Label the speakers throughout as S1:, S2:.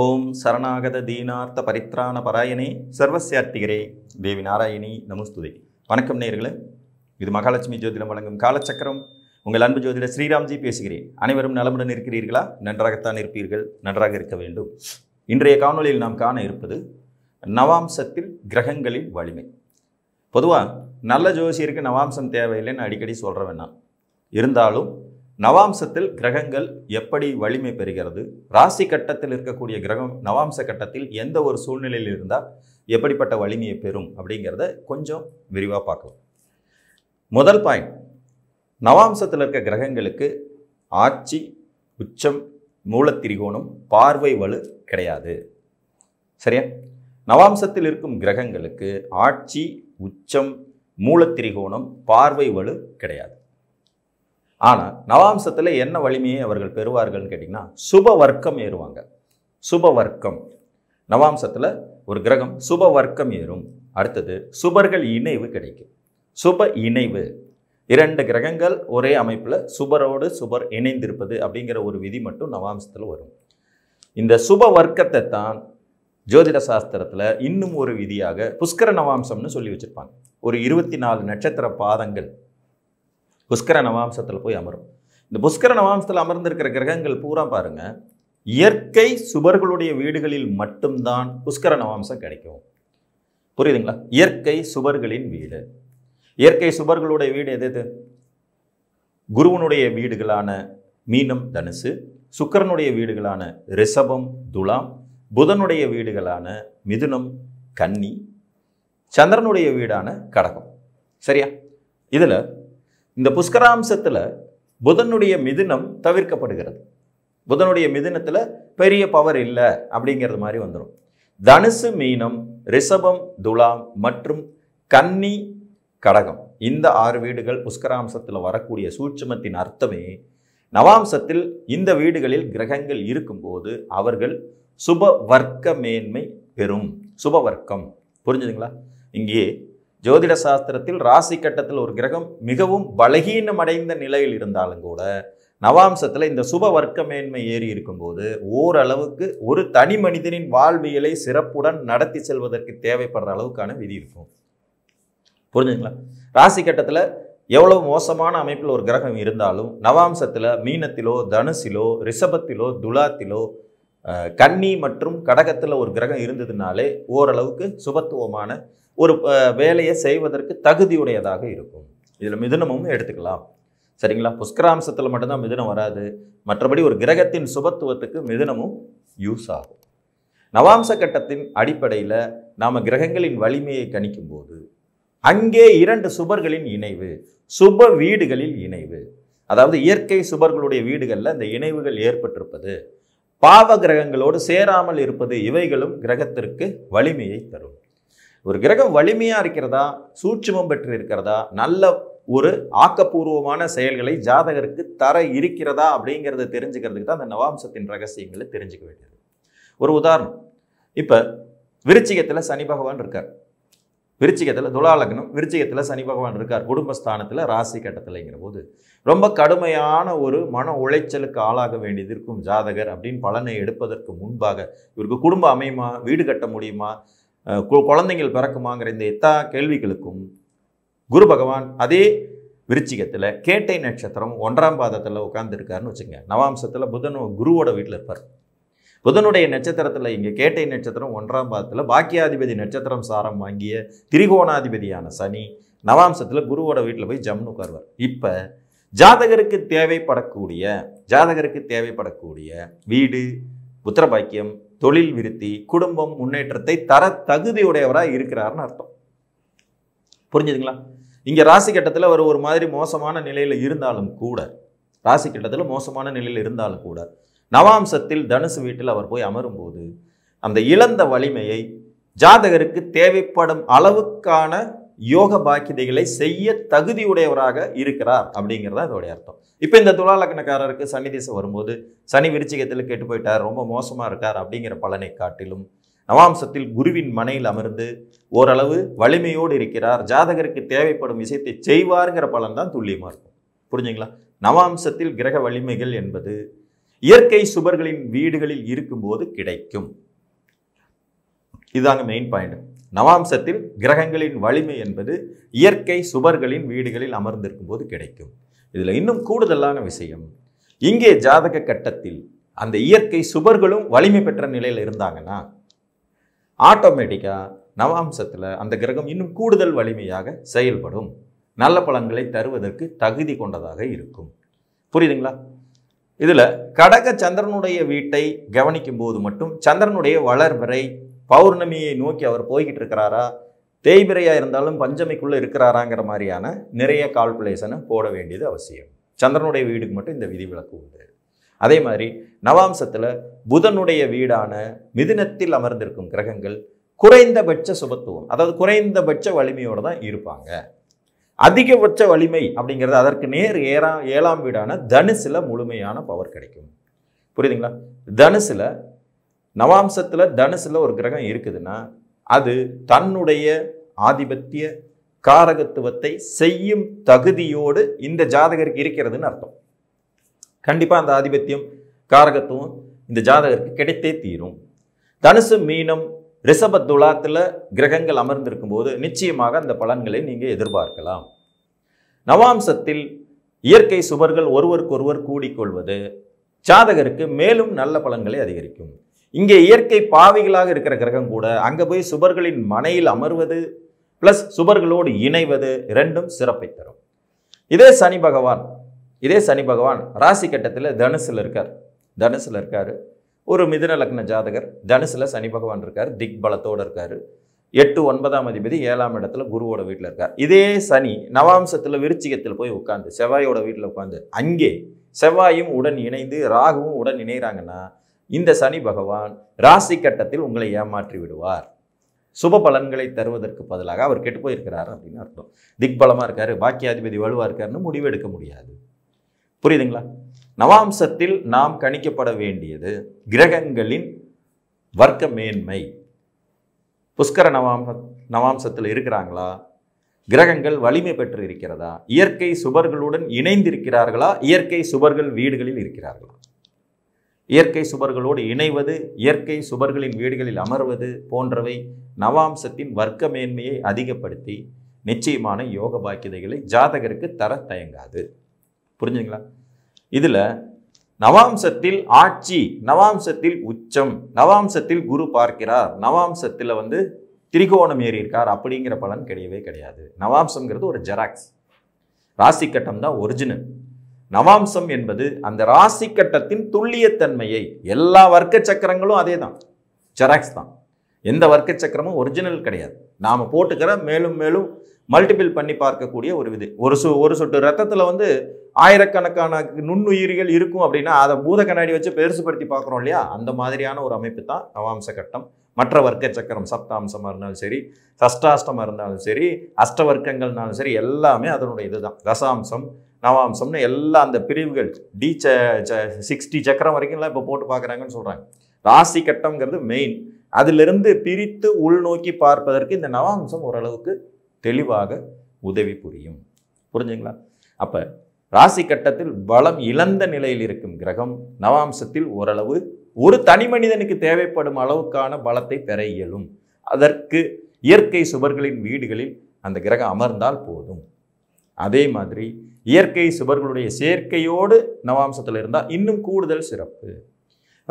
S1: ஓம் சரணாகத தீனார்த்த பரித்ராண பராயணே சர்வசியார்த்திகரே தேவி நாராயணி நமஸ்துதே வணக்கம் நேர்களே இது மகாலட்சுமி ஜோதிடம் வழங்கும் காலச்சக்கரம் உங்கள் அன்பு ஜோதிடர் ஸ்ரீராம்ஜி பேசுகிறேன் அனைவரும் நலமுடன் இருக்கிறீர்களா நன்றாகத்தான் இருப்பீர்கள் நன்றாக இருக்க வேண்டும் இன்றைய காணொலியில் நாம் காண இருப்பது நவாம்சத்தில் கிரகங்களின் வலிமை பொதுவாக நல்ல ஜோசியருக்கு நவாம்சம் தேவையில்லைன்னு அடிக்கடி சொல்கிறவன் நான் இருந்தாலும் நவாம்சத்தில் கிரகங்கள் எப்படி வலிமை பெறுகிறது ராசி கட்டத்தில் இருக்கக்கூடிய கிரகம் நவாம்ச கட்டத்தில் எந்த ஒரு சூழ்நிலையில் இருந்தால் எப்படிப்பட்ட வலிமையை பெறும் அப்படிங்கிறத கொஞ்சம் விரிவாக பார்க்கலாம் முதல் பாயிண்ட் நவாம்சத்தில் இருக்க கிரகங்களுக்கு ஆட்சி உச்சம் மூலத்திரிகோணம் பார்வை வலு கிடையாது சரியா நவாம்சத்தில் இருக்கும் கிரகங்களுக்கு ஆட்சி உச்சம் மூலத்திரிகோணம் பார்வை வலு கிடையாது ஆனால் நவாம்சத்தில் என்ன வலிமையை அவர்கள் பெறுவார்கள்னு கேட்டிங்கன்னா சுப வர்க்கம் ஏறுவாங்க சுப வர்க்கம் நவாம்சத்தில் ஒரு கிரகம் சுப வர்க்கம் ஏறும் அடுத்தது சுபர்கள் இணைவு கிடைக்கும் சுப இணைவு இரண்டு கிரகங்கள் ஒரே அமைப்பில் சுபரோடு சுபர் இணைந்திருப்பது அப்படிங்கிற ஒரு விதி மட்டும் நவாம்சத்தில் வரும் இந்த சுப வர்க்கத்தை தான் ஜோதிட சாஸ்திரத்தில் இன்னும் ஒரு விதியாக புஷ்கர நவாம்சம்னு சொல்லி வச்சுருப்பாங்க ஒரு இருபத்தி நாலு நட்சத்திர பாதங்கள் புஷ்கர நவாம்சத்தில் போய் அமரும் இந்த புஷ்கர நவாம்சத்தில் அமர்ந்திருக்கிற கிரகங்கள் பூரா பாருங்கள் இயற்கை சுவர்களுடைய வீடுகளில் மட்டும்தான் புஷ்கர நவாம்சம் கிடைக்கும் புரியுதுங்களா இயற்கை சுவர்களின் வீடு இயற்கை சுவர்களுடைய வீடு எது எது குருவனுடைய வீடுகளான மீனம் தனுசு சுக்கரனுடைய வீடுகளான ரிஷபம் துலாம் புதனுடைய வீடுகளான மிதுனம் கன்னி சந்திரனுடைய வீடான கடகம் சரியா இதில் இந்த புஷ்கராம்சத்தில் புதனுடைய மிதுனம் தவிர்க்கப்படுகிறது புதனுடைய மிதுனத்தில் பெரிய பவர் இல்லை அப்படிங்கிறது மாதிரி வந்துடும் தனுசு மீனம் ரிஷபம் துலாம் மற்றும் கன்னி கடகம் இந்த ஆறு வீடுகள் புஷ்கராம்சத்தில் வரக்கூடிய சூட்சமத்தின் அர்த்தமே நவாம்சத்தில் இந்த வீடுகளில் கிரகங்கள் இருக்கும்போது அவர்கள் சுப வர்க்க மேன்மை பெறும் சுப வர்க்கம் புரிஞ்சுதுங்களா இங்கே ஜோதிட சாஸ்திரத்தில் ராசி கட்டத்தில் ஒரு கிரகம் மிகவும் பலகீனம் அடைந்த நிலையில் இருந்தாலும் கூட நவாம்சத்தில் இந்த சுப வர்க்க மேன்மை ஏறி இருக்கும்போது ஓரளவுக்கு ஒரு தனி மனிதனின் வாழ்வியலை சிறப்புடன் நடத்தி செல்வதற்கு தேவைப்படுற அளவுக்கான விதி இருக்கும் புரிஞ்சுங்களா ராசி கட்டத்தில் எவ்வளவு மோசமான அமைப்பில் ஒரு கிரகம் இருந்தாலும் நவாம்சத்தில் மீனத்திலோ தனுசிலோ ரிஷபத்திலோ துலாத்திலோ கன்னி மற்றும் கடகத்தில் ஒரு கிரகம் இருந்ததுனாலே ஓரளவுக்கு சுபத்துவமான ஒரு வேலையை செய்வதற்கு தகுதியுடையதாக இருக்கும் இதில் மிதுனமும் எடுத்துக்கலாம் சரிங்களா புஷ்கராம்சத்தில் மட்டும்தான் மிதுனம் வராது மற்றபடி ஒரு கிரகத்தின் சுபத்துவத்துக்கு மிதுனமும் யூஸ் ஆகும் நவாம்ச கட்டத்தின் அடிப்படையில் நாம் கிரகங்களின் வலிமையை கணிக்கும் போது அங்கே இரண்டு சுபர்களின் இணைவு சுப வீடுகளில் இணைவு அதாவது இயற்கை சுபர்களுடைய வீடுகளில் இந்த இணைவுகள் ஏற்பட்டிருப்பது பாவ கிரகங்களோடு சேராமல் இருப்பது இவைகளும் கிரகத்திற்கு வலிமையை தரும் ஒரு கிரகம் வலிமையாக இருக்கிறதா சூட்சமம் பெற்று இருக்கிறதா நல்ல ஒரு ஆக்கப்பூர்வமான செயல்களை ஜாதகருக்கு தர இருக்கிறதா அப்படிங்கிறத தெரிஞ்சுக்கிறதுக்கு தான் அந்த நவாம்சத்தின் ரகசியங்களை தெரிஞ்சுக்க வேண்டியது ஒரு உதாரணம் இப்போ விருச்சிகத்தில் சனி பகவான் இருக்கார் விருச்சிகத்தில் துலாலக்னம் விருச்சிகத்தில் சனி பகவான் இருக்கார் குடும்பஸ்தானத்தில் ராசி கட்டத்தில்ங்கிற போது ரொம்ப கடுமையான ஒரு மன உளைச்சலுக்கு ஆளாக வேண்டியது இருக்கும் ஜாதகர் அப்படின்னு பலனை எடுப்பதற்கு முன்பாக இவருக்கு குடும்ப அமையுமா வீடு கட்ட முடியுமா குழந்தைங்கள் பிறக்குமாங்கிற இந்த எத்தா கேள்விகளுக்கும் குரு பகவான் அதே விருச்சிகத்தில் கேட்டை நட்சத்திரம் ஒன்றாம் பாதத்தில் உட்காந்துருக்காருன்னு வச்சுங்க நவாம்சத்தில் புதன் குருவோட வீட்டில் இருப்பார் புதனுடைய நட்சத்திரத்தில் இங்கே கேட்டை நட்சத்திரம் ஒன்றாம் பாதத்தில் பாக்கியாதிபதி நட்சத்திரம் சாரம் வாங்கிய திரிகோணாதிபதியான சனி நவாம்சத்தில் குருவோட வீட்டில் போய் ஜம்னு உட்கார்வார் இப்போ ஜாதகருக்கு தேவைப்படக்கூடிய ஜாதகருக்கு தேவைப்படக்கூடிய வீடு புத்திரபாக்கியம் தொழில் விருத்தி குடும்பம் முன்னேற்றத்தை தர தகுதியுடையவராக இருக்கிறார்னு அர்த்தம் புரிஞ்சுதுங்களா இங்கே ராசி கட்டத்தில் அவர் ஒரு மாதிரி மோசமான நிலையில் இருந்தாலும் கூட ராசி கட்டத்தில் மோசமான நிலையில் இருந்தாலும் கூட நவாம்சத்தில் தனுசு வீட்டில் அவர் போய் அமரும்போது அந்த இழந்த வலிமையை ஜாதகருக்கு தேவைப்படும் அளவுக்கான யோக பாக்கியதைகளை செய்ய தகுதியுடையவராக இருக்கிறார் அப்படிங்கிறது தான் இதோடைய அர்த்தம் இப்போ இந்த துலாலக்கணக்காரருக்கு சனி திசை வரும்போது சனி விருச்சிகத்தில் கேட்டு போயிட்டார் ரொம்ப மோசமாக இருக்கார் அப்படிங்கிற பலனை காட்டிலும் நவாம்சத்தில் குருவின் மனையில் அமர்ந்து ஓரளவு வலிமையோடு இருக்கிறார் ஜாதகருக்கு தேவைப்படும் விஷயத்தை செய்வாருங்கிற பலன் தான் துல்லியமாக இருக்கும் புரிஞ்சுங்களா நவாம்சத்தில் கிரக வலிமைகள் என்பது இயற்கை சுவர்களின் வீடுகளில் இருக்கும்போது கிடைக்கும் இதுதாங்க மெயின் பாயிண்ட் நவாம்சத்தில் கிரகங்களின் வலிமை என்பது இயற்கை சுவர்களின் வீடுகளில் அமர்ந்திருக்கும் போது கிடைக்கும் இதில் இன்னும் கூடுதலான விஷயம் இங்கே ஜாதக கட்டத்தில் அந்த இயற்கை சுவர்களும் வலிமை பெற்ற நிலையில் இருந்தாங்கன்னா ஆட்டோமேட்டிக்காக நவாம்சத்தில் அந்த கிரகம் இன்னும் கூடுதல் வலிமையாக செயல்படும் நல்ல பலன்களை தருவதற்கு தகுதி கொண்டதாக இருக்கும் புரியுதுங்களா இதில் கடக சந்திரனுடைய வீட்டை கவனிக்கும் போது மட்டும் சந்திரனுடைய வளர்வரை பௌர்ணமியை நோக்கி அவர் போய்கிட்டு இருக்கிறாரா தேய்பிரையாக இருந்தாலும் பஞ்சமிக்குள்ளே இருக்கிறாராங்கிற மாதிரியான நிறைய கால்குலேஷனை போட வேண்டியது அவசியம் சந்திரனுடைய வீடுக்கு மட்டும் இந்த விதிவிலக்கு உண்டு அதே மாதிரி நவாம்சத்தில் புதனுடைய வீடான மிதினத்தில் அமர்ந்திருக்கும் கிரகங்கள் குறைந்தபட்ச சுபத்துவம் அதாவது குறைந்தபட்ச வலிமையோடு தான் இருப்பாங்க அதிகபட்ச வலிமை அப்படிங்கிறது அதற்கு நேர் ஏறா ஏழாம் வீடான தனுசில் முழுமையான பவர் கிடைக்கும் புரியுதுங்களா தனுசில் நவாம்சத்தில் தனுசில் ஒரு கிரகம் இருக்குதுன்னா அது தன்னுடைய ஆதிபத்திய காரகத்துவத்தை செய்யும் தகுதியோடு இந்த ஜாதகருக்கு இருக்கிறதுன்னு அர்த்தம் கண்டிப்பாக அந்த ஆதிபத்தியம் காரகத்துவம் இந்த ஜாதகருக்கு கிடைத்தே தீரும் தனுசு மீனம் ரிஷப துலாத்தில் கிரகங்கள் அமர்ந்திருக்கும் போது நிச்சயமாக அந்த பலன்களை நீங்கள் எதிர்பார்க்கலாம் நவாம்சத்தில் இயற்கை சுவர்கள் ஒருவருக்கொருவர் கூடிக்கொள்வது ஜாதகருக்கு மேலும் நல்ல பலன்களை அதிகரிக்கும் இங்கே இயற்கை பாவிகளாக இருக்கிற கிரகம் கூட அங்கே போய் சுபர்களின் மனையில் அமர்வது ப்ளஸ் சுபர்களோடு இணைவது ரெண்டும் சிறப்பை தரும் இதே சனி பகவான் இதே சனி பகவான் ராசி கட்டத்தில் தனுசில் இருக்கார் தனுசில் இருக்கார் ஒரு மிதுன லக்ன ஜாதகர் தனுசில் சனி பகவான் இருக்கார் திக் பலத்தோடு இருக்கார் எட்டு ஒன்பதாம் அதிபதி ஏழாம் இடத்துல குருவோட வீட்டில் இருக்கார் இதே சனி நவாம்சத்தில் விருச்சிகத்தில் போய் உட்காந்து செவ்வாயோட வீட்டில் உட்காந்து அங்கே செவ்வாயும் உடன் இணைந்து ராகுவும் உடன் இணைகிறாங்கன்னா இந்த சனி பகவான் ராசி கட்டத்தில் உங்களை ஏமாற்றி விடுவார் சுப பலன்களை தருவதற்கு பதிலாக அவர் கெட்டு போயிருக்கிறார் அப்படின்னு அர்த்தம் திக்பலமாக இருக்கார் பாக்கியாதிபதி வலுவாக இருக்காருன்னு முடிவெடுக்க முடியாது புரியுதுங்களா நவாம்சத்தில் நாம் கணிக்கப்பட வேண்டியது கிரகங்களின் வர்க்க மேன்மை புஷ்கர நவாம் நவாம்சத்தில் இருக்கிறாங்களா கிரகங்கள் வலிமை பெற்று இருக்கிறதா இயற்கை சுபர்களுடன் இணைந்திருக்கிறார்களா இயற்கை சுபர்கள் வீடுகளில் இருக்கிறார்களா இயற்கை சுபர்களோடு இணைவது இயற்கை சுபர்களின் வீடுகளில் அமர்வது போன்றவை நவாம்சத்தின் வர்க்க மேன்மையை அதிகப்படுத்தி நிச்சயமான யோக பாக்கியதைகளை ஜாதகருக்கு தர தயங்காது புரிஞ்சுங்களா இதில் நவாம்சத்தில் ஆட்சி நவாம்சத்தில் உச்சம் நவாம்சத்தில் குரு பார்க்கிறார் நவாம்சத்தில் வந்து திரிகோணம் ஏறி இருக்கார் அப்படிங்கிற பலன் கிடையவே கிடையாது நவாம்சம்ங்கிறது ஒரு ஜெராக்ஸ் ராசி கட்டம் தான் ஒரிஜினல் நவாம்சம் என்பது அந்த ராசி கட்டத்தின் துல்லியத்தன்மையை எல்லா வர்க்க சக்கரங்களும் அதே தான் ஜெராக்ஸ் தான் எந்த வர்க்க சக்கரமும் ஒரிஜினல் கிடையாது நாம் போட்டுக்கிற மேலும் மேலும் மல்டிபிள் பண்ணி பார்க்கக்கூடிய ஒரு விதி ஒரு சு ஒரு சொட்டு ரத்தத்தில் வந்து ஆயிரக்கணக்கான நுண்ணுயிரிகள் இருக்கும் அப்படின்னா அதை பூத கண்ணாடி வச்சு படுத்தி பார்க்குறோம் இல்லையா அந்த மாதிரியான ஒரு அமைப்பு தான் நவாம்ச கட்டம் மற்ற வர்க்க சக்கரம் சப்தாம்சமாக இருந்தாலும் சரி சஷ்டாஷ்டமாக இருந்தாலும் சரி அஷ்டவர்க்கங்கள்னாலும் சரி எல்லாமே அதனுடைய இதுதான் தசாம்சம் நவாம்சம்னு எல்லா அந்த பிரிவுகள் டி ச சிக்ஸ்டி சக்கரம் வரைக்கும்லாம் இப்போ போட்டு பார்க்குறாங்கன்னு சொல்கிறாங்க ராசி கட்டம்ங்கிறது மெயின் அதிலிருந்து பிரித்து உள்நோக்கி பார்ப்பதற்கு இந்த நவாம்சம் ஓரளவுக்கு தெளிவாக உதவி புரியும் புரிஞ்சுங்களா அப்போ ராசி கட்டத்தில் பலம் இழந்த நிலையில் இருக்கும் கிரகம் நவாம்சத்தில் ஓரளவு ஒரு தனி மனிதனுக்கு தேவைப்படும் அளவுக்கான பலத்தை பெற இயலும் அதற்கு இயற்கை சுவர்களின் வீடுகளில் அந்த கிரகம் அமர்ந்தால் போதும் அதே மாதிரி இயற்கை சுவர்களுடைய சேர்க்கையோடு நவாம்சத்தில் இருந்தால் இன்னும் கூடுதல் சிறப்பு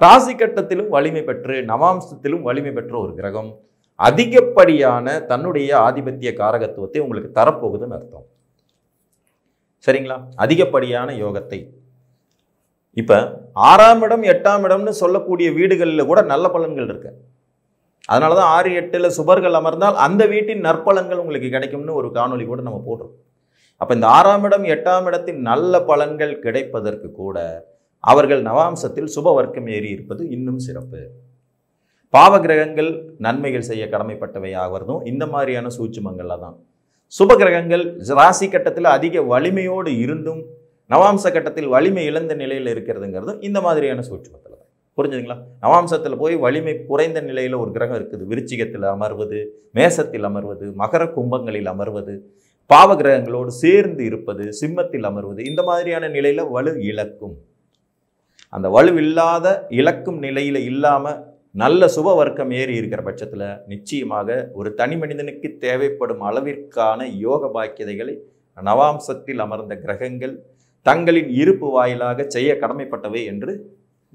S1: ராசி கட்டத்திலும் வலிமை பெற்று நவாம்சத்திலும் வலிமை பெற்ற ஒரு கிரகம் அதிகப்படியான தன்னுடைய ஆதிபத்திய காரகத்துவத்தை உங்களுக்கு தரப்போகுதுன்னு அர்த்தம் சரிங்களா அதிகப்படியான யோகத்தை இப்போ ஆறாம் இடம் எட்டாம் இடம்னு சொல்லக்கூடிய வீடுகளில் கூட நல்ல பலன்கள் இருக்கு அதனால தான் ஆறு எட்டில் சுபர்கள் அமர்ந்தால் அந்த வீட்டின் நற்பலன்கள் உங்களுக்கு கிடைக்கும்னு ஒரு காணொலி கூட நம்ம போடுறோம் அப்போ இந்த ஆறாம் இடம் எட்டாம் இடத்தின் நல்ல பலன்கள் கிடைப்பதற்கு கூட அவர்கள் நவாம்சத்தில் சுப வர்க்கம் ஏறி இருப்பது இன்னும் சிறப்பு பாவ கிரகங்கள் நன்மைகள் செய்ய கடமைப்பட்டவை ஆகிறதும் இந்த மாதிரியான சூட்சுமங்கள்ல தான் சுப கிரகங்கள் ராசி கட்டத்தில் அதிக வலிமையோடு இருந்தும் நவாம்ச கட்டத்தில் வலிமை இழந்த நிலையில் இருக்கிறதுங்கிறதும் இந்த மாதிரியான சூட்சமத்தில் தான் புரிஞ்சுதுங்களா நவாம்சத்தில் போய் வலிமை குறைந்த நிலையில் ஒரு கிரகம் இருக்குது விருச்சிகத்தில் அமர்வது மேசத்தில் அமர்வது மகர கும்பங்களில் அமர்வது பாவ கிரகங்களோடு சேர்ந்து இருப்பது சிம்மத்தில் அமர்வது இந்த மாதிரியான நிலையில் வலு இழக்கும் அந்த வலுவில்லாத இழக்கும் நிலையில் இல்லாமல் நல்ல சுப வர்க்கம் ஏறி இருக்கிற பட்சத்தில் நிச்சயமாக ஒரு தனி மனிதனுக்கு தேவைப்படும் அளவிற்கான யோக பாக்கியதைகளை நவாம்சத்தில் அமர்ந்த கிரகங்கள் தங்களின் இருப்பு வாயிலாக செய்ய கடமைப்பட்டவை என்று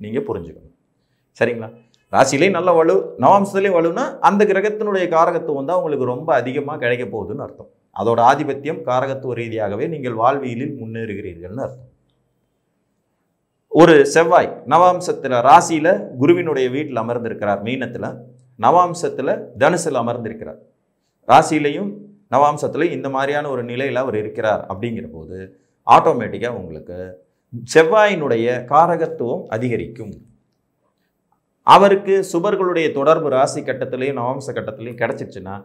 S1: நீங்கள் புரிஞ்சுக்கணும் சரிங்களா ராசிலேயும் நல்ல வலு நவாம்சத்துலேயும் வலுனா அந்த கிரகத்தினுடைய காரகத்துவம் தான் உங்களுக்கு ரொம்ப அதிகமாக கிடைக்க போகுதுன்னு அர்த்தம் அதோட ஆதிபத்தியம் காரகத்துவ ரீதியாகவே நீங்கள் வாழ்வியலில் முன்னேறுகிறீர்கள்னு அர்த்தம் ஒரு செவ்வாய் நவாம்சத்தில் ராசியில் குருவினுடைய வீட்டில் அமர்ந்திருக்கிறார் மீனத்தில் நவாம்சத்தில் தனுசில் அமர்ந்திருக்கிறார் ராசியிலையும் நவாம்சத்துலேயும் இந்த மாதிரியான ஒரு நிலையில் அவர் இருக்கிறார் அப்படிங்கிற போது ஆட்டோமேட்டிக்காக உங்களுக்கு செவ்வாயினுடைய காரகத்துவம் அதிகரிக்கும் அவருக்கு சுபர்களுடைய தொடர்பு ராசி கட்டத்திலையும் நவாம்ச கட்டத்திலையும் கிடச்சிருச்சுன்னா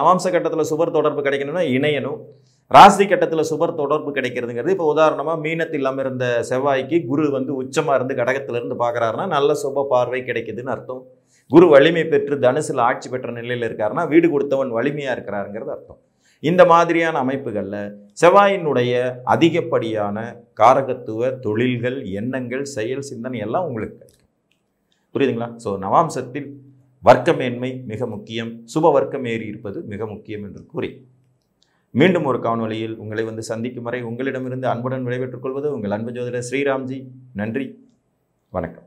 S1: நவாம்ச கட்டத்தில் சுபர் தொடர்பு கிடைக்கணும்னா இணையணும் ராசி கட்டத்தில் சுபர் தொடர்பு கிடைக்கிறதுங்கிறது இப்போ உதாரணமாக மீனத்தில் அமர்ந்த செவ்வாய்க்கு குரு வந்து உச்சமாக இருந்து கடகத்திலிருந்து பார்க்குறாருன்னா நல்ல சுப பார்வை கிடைக்குதுன்னு அர்த்தம் குரு வலிமை பெற்று தனுசில் ஆட்சி பெற்ற நிலையில் இருக்காருன்னா வீடு கொடுத்தவன் வலிமையாக இருக்கிறாருங்கிறது அர்த்தம் இந்த மாதிரியான அமைப்புகளில் செவ்வாயினுடைய அதிகப்படியான காரகத்துவ தொழில்கள் எண்ணங்கள் செயல் சிந்தனை எல்லாம் உங்களுக்கு கிடைக்கும் புரியுதுங்களா ஸோ நவாம்சத்தில் வர்க்கமேன்மை மிக முக்கியம் சுப வர்க்கம் ஏறி இருப்பது மிக முக்கியம் என்று கூறி மீண்டும் ஒரு காணொலியில் உங்களை வந்து சந்திக்கும் வரை உங்களிடமிருந்து அன்புடன் விடைபெற்றுக் கொள்வது உங்கள் அன்பு ஜோதிடர் ஸ்ரீராம்ஜி நன்றி வணக்கம்